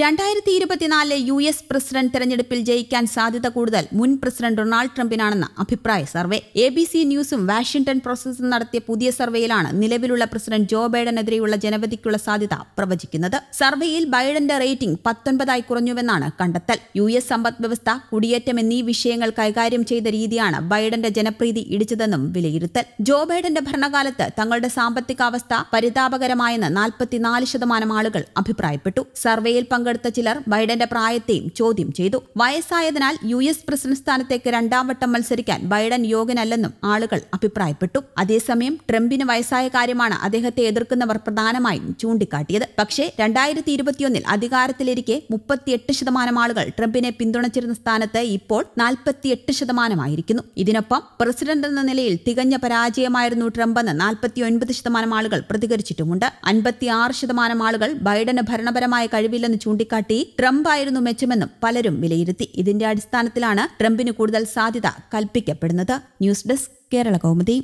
രണ്ടായിരത്തി ഇരുപത്തിനാലിലെ U S president തെരഞ്ഞെടുപ്പിൽ ജയിക്കാൻ സാധ്യത കൂടുതൽ മുൻ പ്രസിഡന്റ് ഡൊണാൾഡ് ട്രംപിനാണെന്ന അഭിപ്രായ സർവേ എ ബി സി ന്യൂസും വാഷിംഗ്ടൺ പ്രോസസും നടത്തിയ പുതിയ സർവേയിലാണ് നിലവിലുള്ള പ്രസിഡന്റ് ജോ ബൈഡനെതിരെയുള്ള ജനവധിക്കുള്ള സാധ്യത പ്രവചിക്കുന്നത് സർവേയിൽ ബൈഡന്റെ റേറ്റിംഗ് പത്തൊൻപതായി കുറഞ്ഞുവെന്നാണ് കണ്ടെത്തൽ യു എസ് സമ്പദ് വ്യവസ്ഥ കുടിയേറ്റം എന്നീ വിഷയങ്ങൾ കൈകാര്യം ചെയ്ത രീതിയാണ് ബൈഡന്റെ ജനപ്രീതി ഇടിച്ചതെന്നും വിലയിരുത്തൽ ജോ ബൈഡന്റെ ഭരണകാലത്ത് തങ്ങളുടെ സാമ്പത്തികാവസ്ഥ പരിതാപകരമായെന്ന് നാൽപ്പത്തിനാല് ശതമാനം ആളുകൾ അഭിപ്രായപ്പെട്ടു സർവേയിൽ പങ്കെടുത്ത ചിലർ ബൈഡന്റെ പ്രായത്തെയും ചോദ്യം ചെയ്തു വയസ്സായതിനാൽ യു എസ് പ്രസിഡന്റ് സ്ഥാനത്തേക്ക് രണ്ടാം വട്ടം മത്സരിക്കാൻ ബൈഡൻ യോഗ്യനല്ലെന്നും ആളുകൾ അഭിപ്രായപ്പെട്ടു അതേസമയം ട്രംപിന് വയസ്സായ കാര്യമാണ് അദ്ദേഹത്തെ എതിർക്കുന്നവർ പ്രധാനമായും ചൂണ്ടിക്കാട്ടിയത് പക്ഷേ രണ്ടായിരത്തി ഇരുപത്തിയൊന്നിൽ അധികാരത്തിലിരിക്കെ മുപ്പത്തിയെട്ട് ശതമാനം ആളുകൾ ട്രംപിനെ പിന്തുണച്ചിരുന്ന സ്ഥാനത്ത് ഇപ്പോൾ നാൽപ്പത്തിയെട്ട് ശതമാനമായിരിക്കുന്നു ഇതിനൊപ്പം പ്രസിഡന്റ് എന്ന നിലയിൽ തികഞ്ഞ പരാജയമായിരുന്നു ട്രംപ് എന്ന് നാൽപ്പത്തിയൊൻപത് ശതമാനം ആളുകൾ പ്രതികരിച്ചിട്ടുമുണ്ട് അൻപത്തിയാറ് ശതമാനം ആളുകൾ ബൈഡന് ഭരണപരമായ കഴിവില്ലെന്ന് ചൂണ്ടിക്കാട്ടി ട്രംപ് ആയിരുന്നു മെച്ചമെന്നും പലരും വിലയിരുത്തി ഇതിന്റെ അടിസ്ഥാനത്തിലാണ് ട്രംപിന് കൂടുതൽ സാധ്യത കൽപ്പിക്കപ്പെടുന്നത് ന്യൂസ് ഡെസ്ക് കേരള കൗമുദി